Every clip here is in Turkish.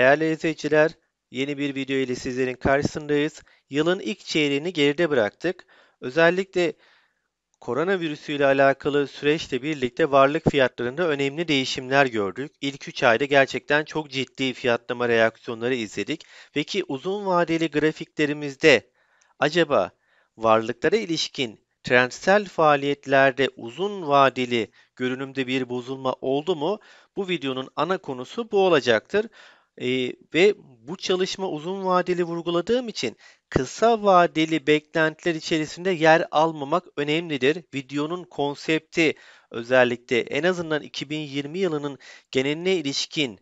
Değerli izleyiciler, yeni bir video ile sizlerin karşısındayız. Yılın ilk çeyreğini geride bıraktık. Özellikle koronavirüsü ile alakalı süreçle birlikte varlık fiyatlarında önemli değişimler gördük. İlk 3 ayda gerçekten çok ciddi fiyatlama reaksiyonları izledik. Peki uzun vadeli grafiklerimizde acaba varlıklara ilişkin trendsel faaliyetlerde uzun vadeli görünümde bir bozulma oldu mu? Bu videonun ana konusu bu olacaktır. E, ve bu çalışma uzun vadeli vurguladığım için kısa vadeli beklentiler içerisinde yer almamak önemlidir. Videonun konsepti özellikle en azından 2020 yılının geneline ilişkin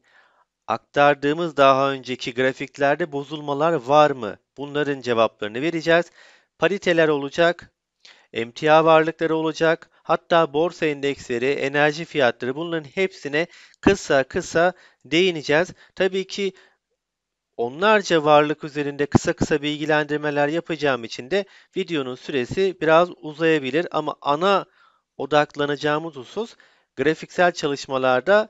aktardığımız daha önceki grafiklerde bozulmalar var mı? Bunların cevaplarını vereceğiz. Pariteler olacak, emtia varlıkları olacak. Hatta borsa endeksleri, enerji fiyatları bunların hepsine kısa kısa değineceğiz. Tabii ki onlarca varlık üzerinde kısa kısa bilgilendirmeler yapacağım için de videonun süresi biraz uzayabilir ama ana odaklanacağımız husus grafiksel çalışmalarda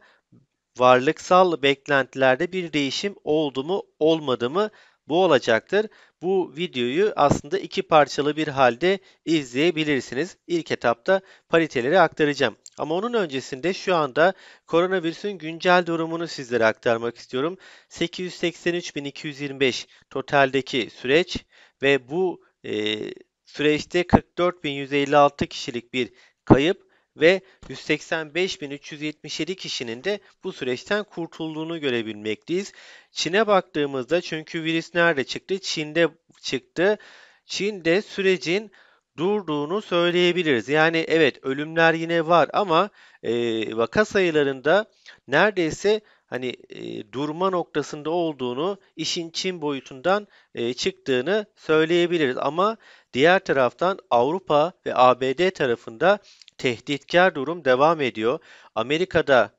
varlıksal beklentilerde bir değişim oldu mu olmadı mı bu olacaktır. Bu videoyu aslında iki parçalı bir halde izleyebilirsiniz. İlk etapta pariteleri aktaracağım. Ama onun öncesinde şu anda koronavirüsün güncel durumunu sizlere aktarmak istiyorum. 883.225 totaldeki süreç ve bu e, süreçte 44.156 kişilik bir kayıp ve 185.377 kişinin de bu süreçten kurtulduğunu görebilmekteyiz. Çin'e baktığımızda çünkü virüs nerede çıktı? Çin'de çıktı. Çin'de sürecin durduğunu söyleyebiliriz. Yani evet ölümler yine var ama e, vaka sayılarında neredeyse hani e, durma noktasında olduğunu, işin Çin boyutundan e, çıktığını söyleyebiliriz. Ama diğer taraftan Avrupa ve ABD tarafında tehditkar durum devam ediyor. Amerika'da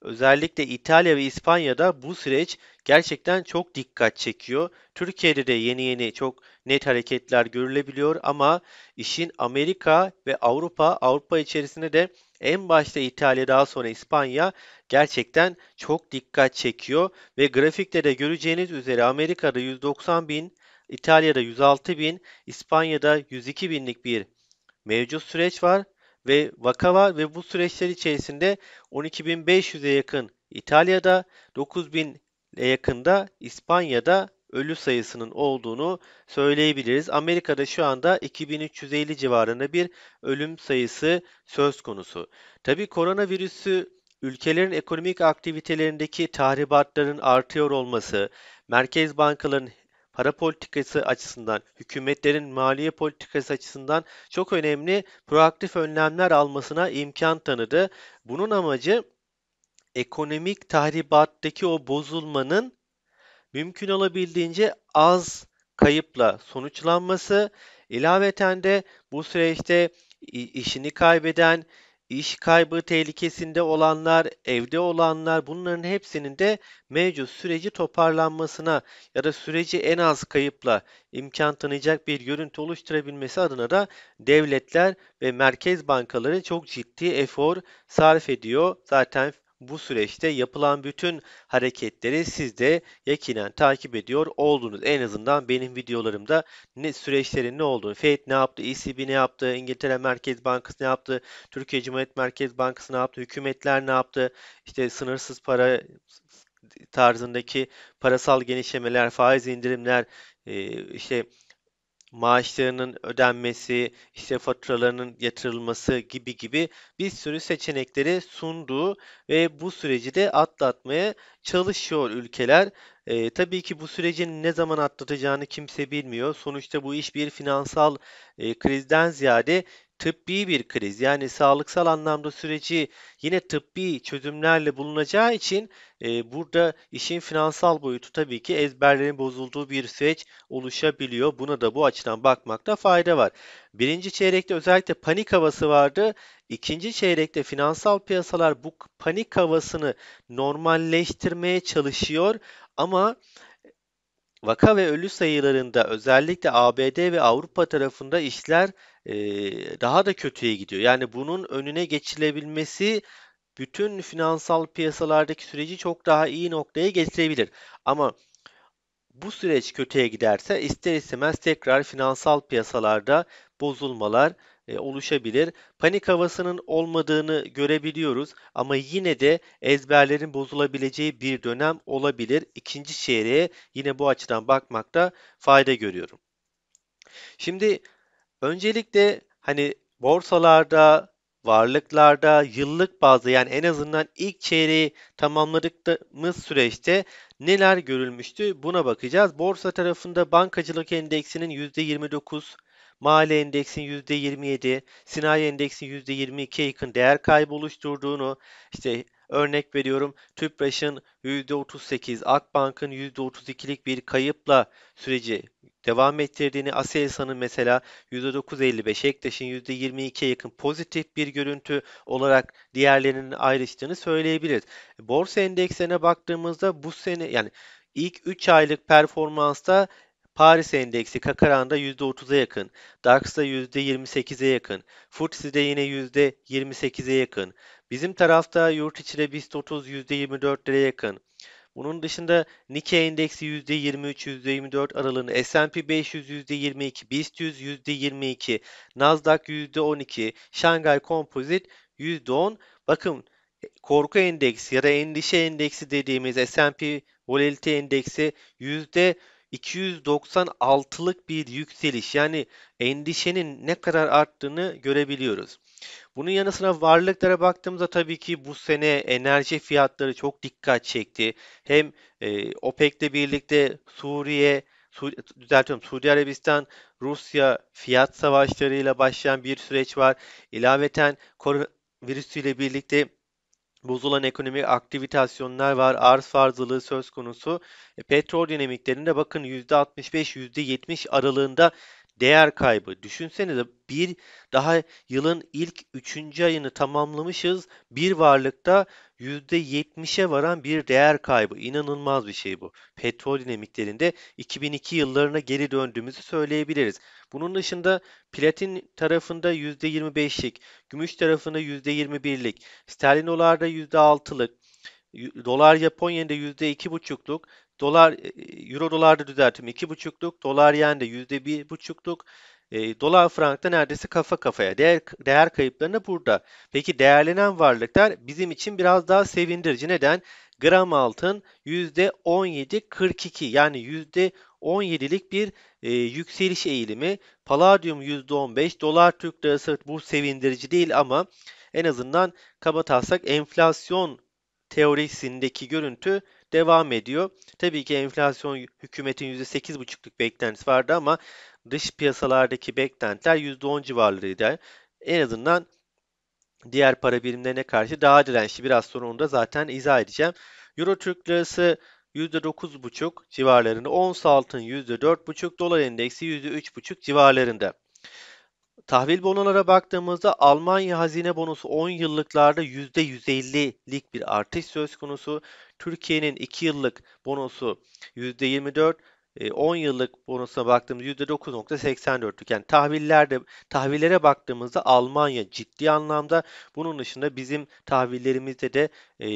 özellikle İtalya ve İspanya'da bu süreç gerçekten çok dikkat çekiyor. Türkiye'de de yeni yeni çok net hareketler görülebiliyor ama işin Amerika ve Avrupa, Avrupa içerisinde de en başta İtalya daha sonra İspanya gerçekten çok dikkat çekiyor ve grafikte de göreceğiniz üzere Amerika'da 190 bin, İtalya'da 106 bin, İspanya'da 102 binlik bir mevcut süreç var ve vaka var ve bu süreçler içerisinde 12.500'e yakın İtalya'da, 9.000'e yakında İspanya'da ölü sayısının olduğunu söyleyebiliriz. Amerika'da şu anda 2350 civarında bir ölüm sayısı söz konusu. Tabi koronavirüsü ülkelerin ekonomik aktivitelerindeki tahribatların artıyor olması, merkez bankaların para politikası açısından, hükümetlerin maliye politikası açısından çok önemli proaktif önlemler almasına imkan tanıdı. Bunun amacı ekonomik tahribattaki o bozulmanın mümkün olabildiğince az kayıpla sonuçlanması, ilaveten de bu süreçte işini kaybeden, iş kaybı tehlikesinde olanlar, evde olanlar bunların hepsinin de mevcut süreci toparlanmasına ya da süreci en az kayıpla imkan tanıyacak bir görüntü oluşturabilmesi adına da devletler ve merkez bankaları çok ciddi efor sarf ediyor. Zaten bu süreçte yapılan bütün hareketleri siz de yakinen takip ediyor oldunuz. En azından benim videolarımda ne süreçlerin ne olduğunu, FED ne yaptı, ECB ne yaptı, İngiltere Merkez Bankası ne yaptı, Türkiye Cumhuriyet Merkez Bankası ne yaptı, hükümetler ne yaptı, işte sınırsız para tarzındaki parasal genişlemeler, faiz indirimler, e, işte maaşlarının ödenmesi, işte faturalarının yatırılması gibi gibi bir sürü seçenekleri sunduğu ve bu süreci de atlatmaya çalışıyor ülkeler. E, tabii ki bu sürecin ne zaman atlatacağını kimse bilmiyor. Sonuçta bu iş bir finansal e, krizden ziyade tıbbi bir kriz yani sağlıksal anlamda süreci yine tıbbi çözümlerle bulunacağı için e, burada işin finansal boyutu tabii ki ezberlerin bozulduğu bir süreç oluşabiliyor. Buna da bu açıdan bakmakta fayda var. Birinci çeyrekte özellikle panik havası vardı. İkinci çeyrekte finansal piyasalar bu panik havasını normalleştirmeye çalışıyor ama vaka ve ölü sayılarında özellikle ABD ve Avrupa tarafında işler daha da kötüye gidiyor. Yani bunun önüne geçilebilmesi bütün finansal piyasalardaki süreci çok daha iyi noktaya getirebilir. Ama bu süreç kötüye giderse ister istemez tekrar finansal piyasalarda bozulmalar oluşabilir. Panik havasının olmadığını görebiliyoruz ama yine de ezberlerin bozulabileceği bir dönem olabilir. İkinci çeyreğe yine bu açıdan bakmakta fayda görüyorum. Şimdi Öncelikle hani borsalarda, varlıklarda yıllık bazda yani en azından ilk çeyreği tamamladığımız süreçte neler görülmüştü buna bakacağız. Borsa tarafında bankacılık endeksinin %29, mali endeksin %27, sinayi endeksin %22'ye yakın değer kaybı oluşturduğunu, işte Örnek veriyorum TÜPRAŞ'ın %38, Akbank'ın %32'lik bir kayıpla süreci devam ettirdiğini, Aselsan'ın mesela %9.55, Ektaş'ın %22'ye yakın pozitif bir görüntü olarak diğerlerinin ayrıştığını söyleyebiliriz. Borsa endekslerine baktığımızda bu sene yani ilk 3 aylık performansta Paris endeksi Kakaran'da %30'a yakın, DAX'da %28'e yakın, FTSE'de yine %28'e yakın, Bizim tarafta yurt içi BIST 30 %24'lere yakın. Bunun dışında Nikkei endeksi %23, %24 aralığında, S&P 500 %22, BIST 100 %22, Nasdaq %12, Şangay Kompozit %10. Bakın korku endeksi ya da endişe endeksi dediğimiz S&P volatility endeksi %296'lık bir yükseliş. Yani endişenin ne kadar arttığını görebiliyoruz. Bunun yanı sıra varlıklara baktığımızda tabii ki bu sene enerji fiyatları çok dikkat çekti. Hem e, OPEC'le birlikte Suriye, Su düzeltiyorum Suudi Arabistan Rusya fiyat savaşlarıyla başlayan bir süreç var. İlaveten koronavirüsüyle birlikte bozulan ekonomik aktivitasyonlar var. Arz farzlılığı söz konusu. E, petrol dinamiklerinde bakın %65-%70 aralığında değer kaybı. Düşünsenize bir daha yılın ilk 3. ayını tamamlamışız. Bir varlıkta %70'e varan bir değer kaybı. İnanılmaz bir şey bu. Petrol dinamiklerinde 2002 yıllarına geri döndüğümüzü söyleyebiliriz. Bunun dışında platin tarafında %25'lik, gümüş tarafında %21'lik, sterlinolarda %6'lık, Dolar Japon yeninde %2,5'luk, Dolar e, euro dolarda düzeltim 2,5'luk, dolar yen de %1,5'luk. E, dolar frankta neredeyse kafa kafaya. Değer, değer kayıplarını burada. Peki değerlenen varlıklar bizim için biraz daha sevindirici. Neden? Gram altın %17.42 yani %17'lik bir e, yükseliş eğilimi. Palladium %15, dolar Türk lirası bu sevindirici değil ama en azından kaba taslak enflasyon teorisindeki görüntü devam ediyor. Tabii ki enflasyon hükümetin %8,5'luk beklentisi vardı ama dış piyasalardaki beklentiler %10 civarlarıydı. En azından diğer para birimlerine karşı daha dirençli. Biraz sonra onu da zaten izah edeceğim. Euro Türk Lirası %9,5 civarlarında. Ons altın %4,5. Dolar endeksi %3,5 civarlarında. Tahvil bonolara baktığımızda Almanya hazine bonosu 10 yıllıklarda %150'lik bir artış söz konusu. Türkiye'nin 2 yıllık bonosu %24, 10 e, yıllık bonusuna baktığımız %9.84'lük. Yani tahvillerde tahvillere baktığımızda Almanya ciddi anlamda bunun dışında bizim tahvillerimizde de e,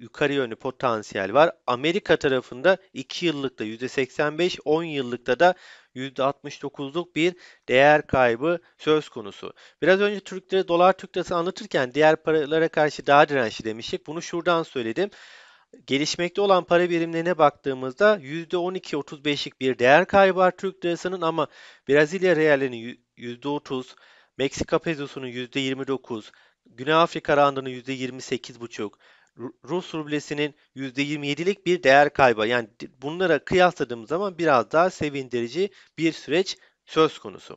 yukarı yönlü potansiyel var. Amerika tarafında 2 yıllıkta %85, 10 yıllıkta da %69'luk bir değer kaybı söz konusu. Biraz önce Türk lirası, dolar Türk lirası anlatırken diğer paralara karşı daha dirençli demiştik. Bunu şuradan söyledim. Gelişmekte olan para birimlerine baktığımızda %12-35'lik bir değer kaybı var Türk lirasının ama Brezilya realinin %30, Meksika pezosunun %29, Güney Afrika randının %28,5, Rus rublesinin %27'lik bir değer kaybı. Yani bunlara kıyasladığımız zaman biraz daha sevindirici bir süreç söz konusu.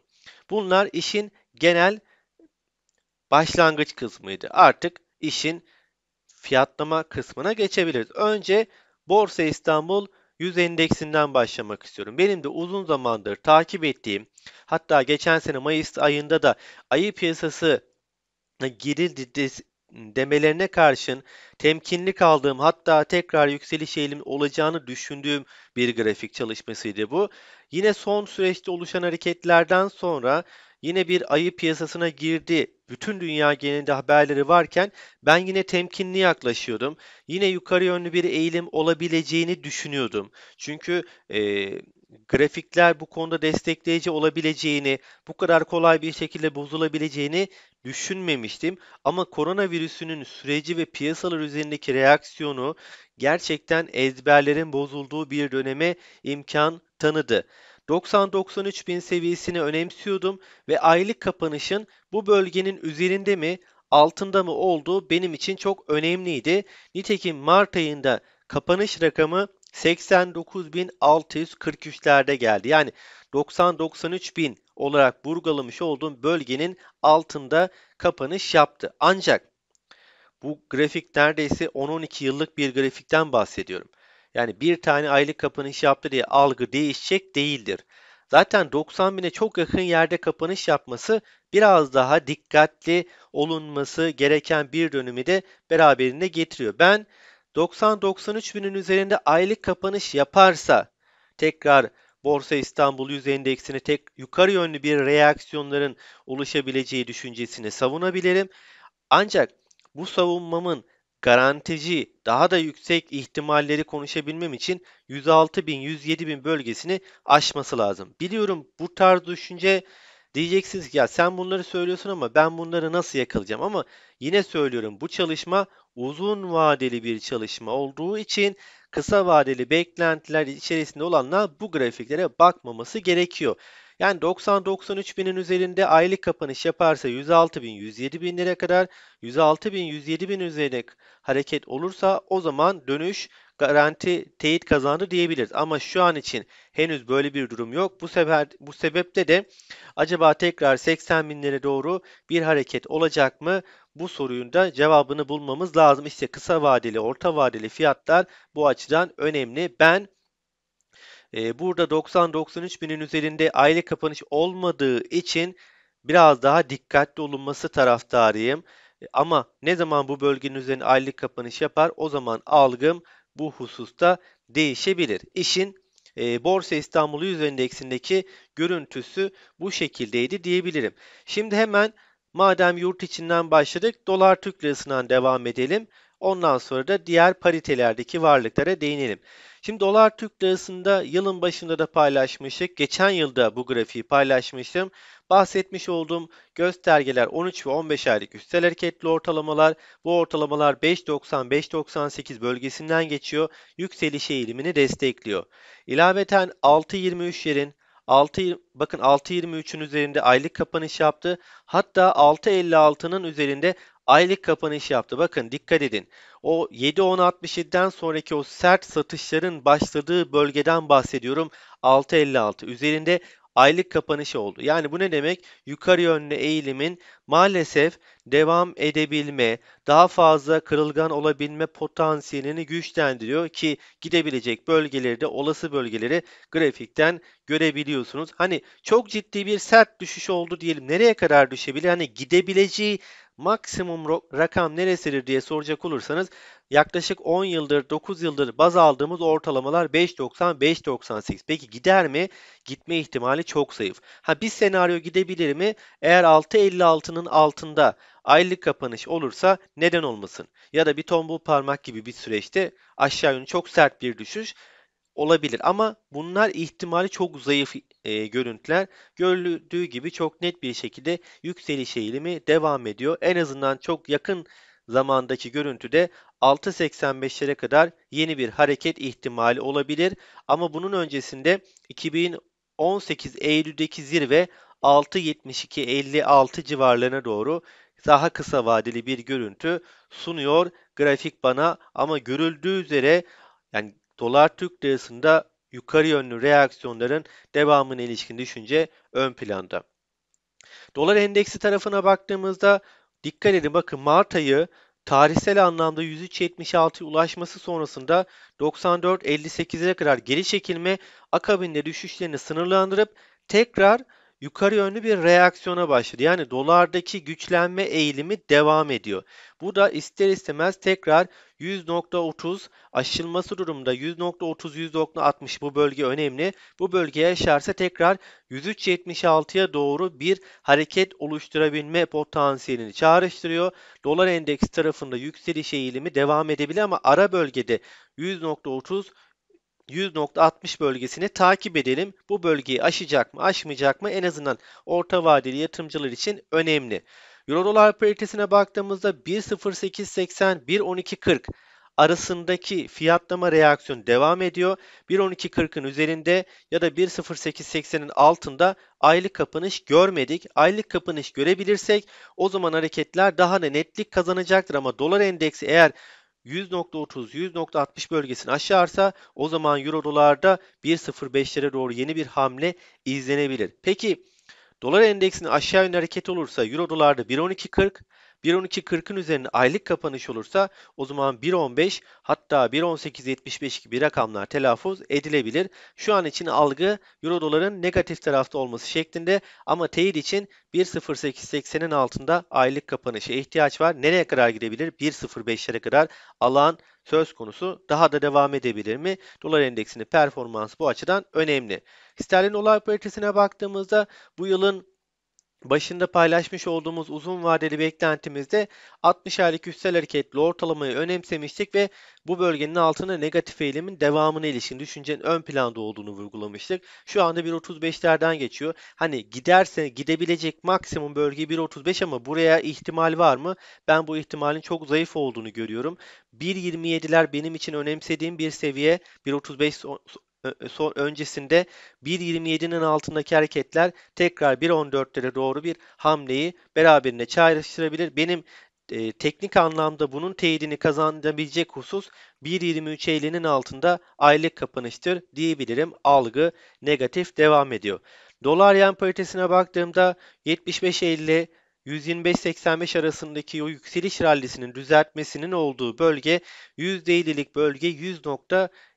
Bunlar işin genel başlangıç kısmıydı. Artık işin fiyatlama kısmına geçebiliriz. Önce Borsa İstanbul 100 endeksinden başlamak istiyorum. Benim de uzun zamandır takip ettiğim hatta geçen sene Mayıs ayında da ayı piyasası girildi demelerine karşın temkinli kaldığım hatta tekrar yükseliş eğilim olacağını düşündüğüm bir grafik çalışmasıydı bu. Yine son süreçte oluşan hareketlerden sonra yine bir ayı piyasasına girdi. Bütün dünya genelinde haberleri varken ben yine temkinli yaklaşıyordum. Yine yukarı yönlü bir eğilim olabileceğini düşünüyordum. Çünkü e, grafikler bu konuda destekleyici olabileceğini, bu kadar kolay bir şekilde bozulabileceğini düşünmemiştim. Ama koronavirüsünün süreci ve piyasalar üzerindeki reaksiyonu gerçekten ezberlerin bozulduğu bir döneme imkan tanıdı. 90-93 bin seviyesini önemsiyordum ve aylık kapanışın bu bölgenin üzerinde mi altında mı olduğu benim için çok önemliydi. Nitekim Mart ayında kapanış rakamı 89.643'lerde geldi. Yani 90-93 bin olarak burgalamış olduğum bölgenin altında kapanış yaptı. Ancak bu grafik neredeyse 10-12 yıllık bir grafikten bahsediyorum. Yani bir tane aylık kapanış yaptı diye algı değişecek değildir. Zaten 90 bine çok yakın yerde kapanış yapması biraz daha dikkatli olunması gereken bir dönemi de beraberinde getiriyor. Ben 90-93 binin üzerinde aylık kapanış yaparsa tekrar Borsa İstanbul Yüz Endeksini tek yukarı yönlü bir reaksiyonların oluşabileceği düşüncesini savunabilirim. Ancak bu savunmamın garantici daha da yüksek ihtimalleri konuşabilmem için 106 bin 107 bin bölgesini aşması lazım. Biliyorum bu tarz düşünce diyeceksiniz ki ya sen bunları söylüyorsun ama ben bunları nasıl yakalayacağım ama yine söylüyorum bu çalışma uzun vadeli bir çalışma olduğu için kısa vadeli beklentiler içerisinde olanlar bu grafiklere bakmaması gerekiyor. Yani 90-93 binin üzerinde aylık kapanış yaparsa 106 bin, 107 bin liraya kadar 106 bin, 107 bin üzerine hareket olursa o zaman dönüş garanti teyit kazandı diyebiliriz. Ama şu an için henüz böyle bir durum yok. Bu sefer bu sebeple de acaba tekrar 80 binlere doğru bir hareket olacak mı? Bu soruyun da cevabını bulmamız lazım. İşte kısa vadeli, orta vadeli fiyatlar bu açıdan önemli. Ben ee, burada 90-93 binin üzerinde aylık kapanış olmadığı için biraz daha dikkatli olunması taraftarıyım. Ee, ama ne zaman bu bölgenin üzerine aylık kapanış yapar o zaman algım bu hususta değişebilir. İşin e, Borsa İstanbul Yüz Endeksindeki görüntüsü bu şekildeydi diyebilirim. Şimdi hemen madem yurt içinden başladık dolar Türk lirasından devam edelim. Ondan sonra da diğer paritelerdeki varlıklara değinelim. Şimdi dolar Türk lirasında yılın başında da paylaşmıştık. Geçen yılda bu grafiği paylaşmıştım. Bahsetmiş olduğum göstergeler 13 ve 15 aylık üstel hareketli ortalamalar. Bu ortalamalar 5.90-5.98 bölgesinden geçiyor. Yükseliş eğilimini destekliyor. İlaveten 6.23 yerin 6 bakın 6.23'ün üzerinde aylık kapanış yaptı. Hatta 6.56'nın üzerinde aylık kapanış yaptı. Bakın dikkat edin. O 7.10.67'den sonraki o sert satışların başladığı bölgeden bahsediyorum. 6.56 üzerinde aylık kapanış oldu. Yani bu ne demek? Yukarı yönlü eğilimin maalesef devam edebilme, daha fazla kırılgan olabilme potansiyelini güçlendiriyor ki gidebilecek bölgeleri de olası bölgeleri grafikten görebiliyorsunuz. Hani çok ciddi bir sert düşüş oldu diyelim. Nereye kadar düşebilir? Hani gidebileceği maksimum rakam neresidir diye soracak olursanız yaklaşık 10 yıldır 9 yıldır baz aldığımız ortalamalar 5.90 5.98. Peki gider mi? Gitme ihtimali çok zayıf. Ha bir senaryo gidebilir mi? Eğer 6.56'nın altında aylık kapanış olursa neden olmasın? Ya da bir tombul parmak gibi bir süreçte aşağı yönlü çok sert bir düşüş olabilir ama bunlar ihtimali çok zayıf e, görüntüler. Görüldüğü gibi çok net bir şekilde yükseliş eğilimi devam ediyor. En azından çok yakın zamandaki görüntüde 6.85'lere kadar yeni bir hareket ihtimali olabilir. Ama bunun öncesinde 2018 Eylül'deki zirve 6.72-56 civarlarına doğru daha kısa vadeli bir görüntü sunuyor grafik bana ama görüldüğü üzere yani dolar Türk lirasında yukarı yönlü reaksiyonların devamına ilişkin düşünce ön planda. Dolar endeksi tarafına baktığımızda dikkat edin bakın Mart ayı tarihsel anlamda 103.76'ya ulaşması sonrasında 94.58'e kadar geri çekilme akabinde düşüşlerini sınırlandırıp tekrar yukarı yönlü bir reaksiyona başladı. Yani dolardaki güçlenme eğilimi devam ediyor. Bu da ister istemez tekrar 100.30 aşılması durumunda 100.30 100.60 bu bölge önemli. Bu bölgeye aşarsa tekrar 103.76'ya doğru bir hareket oluşturabilme potansiyelini çağrıştırıyor. Dolar endeks tarafında yükseliş eğilimi devam edebilir ama ara bölgede 100.30 100.60 bölgesini takip edelim. Bu bölgeyi aşacak mı aşmayacak mı en azından orta vadeli yatırımcılar için önemli. Euro dolar paritesine baktığımızda 1.0880 1.1240 arasındaki fiyatlama reaksiyon devam ediyor. 1.12.40'ın üzerinde ya da 1.08.80'in altında aylık kapanış görmedik. Aylık kapanış görebilirsek o zaman hareketler daha da netlik kazanacaktır ama dolar endeksi eğer 100.30 100.60 bölgesini aşarsa o zaman euro dolarda 1.05'lere doğru yeni bir hamle izlenebilir. Peki Dolar endeksinin aşağı yönlü hareket olursa Euro dolarda 1.12.40, 1.12.40'ın üzerinde aylık kapanış olursa o zaman 1.15 hatta 1.18.75 gibi rakamlar telaffuz edilebilir. Şu an için algı Euro doların negatif tarafta olması şeklinde ama teyit için 1.08.80'in altında aylık kapanışa ihtiyaç var. Nereye kadar gidebilir? 1.05'lere kadar alan söz konusu. Daha da devam edebilir mi? Dolar endeksinin performansı bu açıdan önemli. Sterlin olay paritesine baktığımızda bu yılın başında paylaşmış olduğumuz uzun vadeli beklentimizde 60 aylık üstel hareketli ortalamayı önemsemiştik ve bu bölgenin altına negatif eğilimin devamına ilişkin düşüncenin ön planda olduğunu vurgulamıştık. Şu anda 1.35'lerden geçiyor. Hani giderse gidebilecek maksimum bölge 1.35 ama buraya ihtimal var mı? Ben bu ihtimalin çok zayıf olduğunu görüyorum. 1.27'ler benim için önemsediğim bir seviye. 1.35 son öncesinde 1.27'nin altındaki hareketler tekrar 1.14'lere doğru bir hamleyi beraberine çağrıştırabilir. Benim e, teknik anlamda bunun teyidini kazanabilecek husus 1.23.50'nin altında aylık kapanıştır diyebilirim. Algı negatif devam ediyor. Dolar yen paritesine baktığımda 75.50 12585 arasındaki o yükseliş rallisinin düzeltmesinin olduğu bölge %50'lik bölge 100.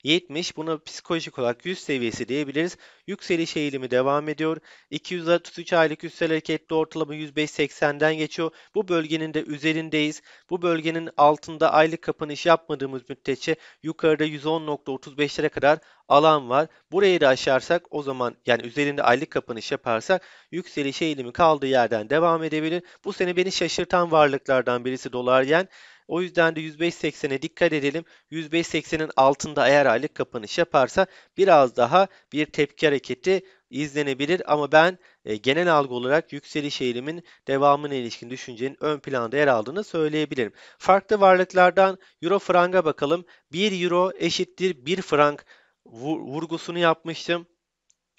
70 buna psikolojik olarak 100 seviyesi diyebiliriz. Yükseliş eğilimi devam ediyor. 233 aylık üstel hareketli ortalama 105.80'den geçiyor. Bu bölgenin de üzerindeyiz. Bu bölgenin altında aylık kapanış yapmadığımız müddetçe yukarıda 110.35'lere kadar alan var. Burayı da aşarsak o zaman yani üzerinde aylık kapanış yaparsak yükseliş eğilimi kaldığı yerden devam edebilir. Bu sene beni şaşırtan varlıklardan birisi dolar yen. O yüzden de 105.80'e dikkat edelim. 105.80'in altında eğer aylık kapanış yaparsa biraz daha bir tepki hareketi izlenebilir ama ben e, genel algı olarak yükseliş eğilimin devamına ilişkin düşüncenin ön planda yer aldığını söyleyebilirim. Farklı varlıklardan euro franga bakalım. 1 euro eşittir 1 frank vurgusunu yapmıştım.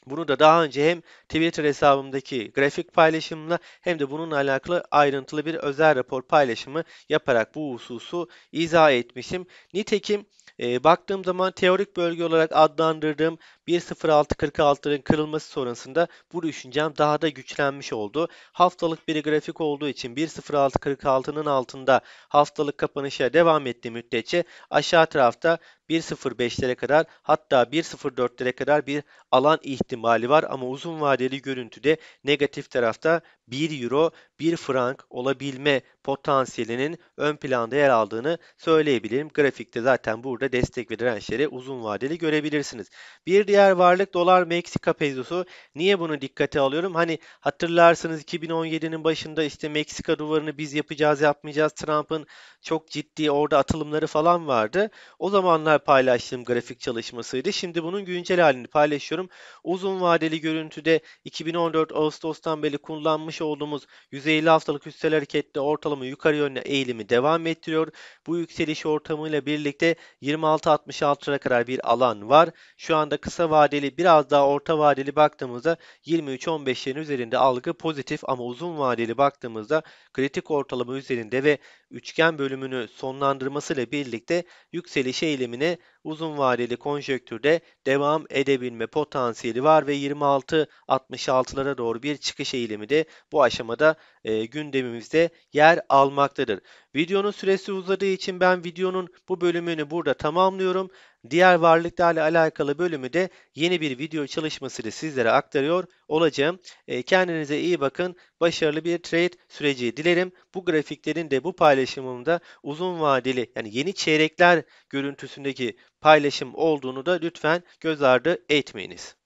Bunu da daha önce hem Twitter hesabımdaki grafik paylaşımla hem de bununla alakalı ayrıntılı bir özel rapor paylaşımı yaparak bu hususu izah etmişim. Nitekim e, baktığım zaman teorik bölge olarak adlandırdığım 1.0646'ların kırılması sonrasında bu düşüncem daha da güçlenmiş oldu. Haftalık bir grafik olduğu için 1.0646'nın altında haftalık kapanışa devam ettiği müddetçe aşağı tarafta 1.05'lere kadar hatta 1.04'lere kadar bir alan ihtimali var ama uzun vadeli görüntüde negatif tarafta 1 euro 1 frank olabilme potansiyelinin ön planda yer aldığını söyleyebilirim. Grafikte zaten burada destek ve dirençleri uzun vadeli görebilirsiniz. Bir diğer varlık dolar Meksika pezosu. Niye bunu dikkate alıyorum? Hani hatırlarsınız 2017'nin başında işte Meksika duvarını biz yapacağız yapmayacağız. Trump'ın çok ciddi orada atılımları falan vardı. O zamanlar paylaştığım grafik çalışmasıydı. Şimdi bunun güncel halini paylaşıyorum. Uzun vadeli görüntüde 2014 Ağustos'tan beri kullanmış yapmış olduğumuz 150 haftalık üstel harekette ortalama yukarı yönlü eğilimi devam ettiriyor. Bu yükseliş ortamıyla birlikte 26.66'a kadar bir alan var. Şu anda kısa vadeli biraz daha orta vadeli baktığımızda 23.15'lerin üzerinde algı pozitif ama uzun vadeli baktığımızda kritik ortalama üzerinde ve üçgen bölümünü sonlandırmasıyla birlikte yükseliş eğilimine uzun vadeli konjöktürde devam edebilme potansiyeli var ve 26.66'lara doğru bir çıkış eğilimi de bu aşamada e, gündemimizde yer almaktadır. Videonun süresi uzadığı için ben videonun bu bölümünü burada tamamlıyorum. Diğer varlıklarla alakalı bölümü de yeni bir video çalışmasıyla sizlere aktarıyor olacağım. E, kendinize iyi bakın. Başarılı bir trade süreci dilerim. Bu grafiklerin de bu paylaşımımda uzun vadeli yani yeni çeyrekler görüntüsündeki paylaşım olduğunu da lütfen göz ardı etmeyiniz.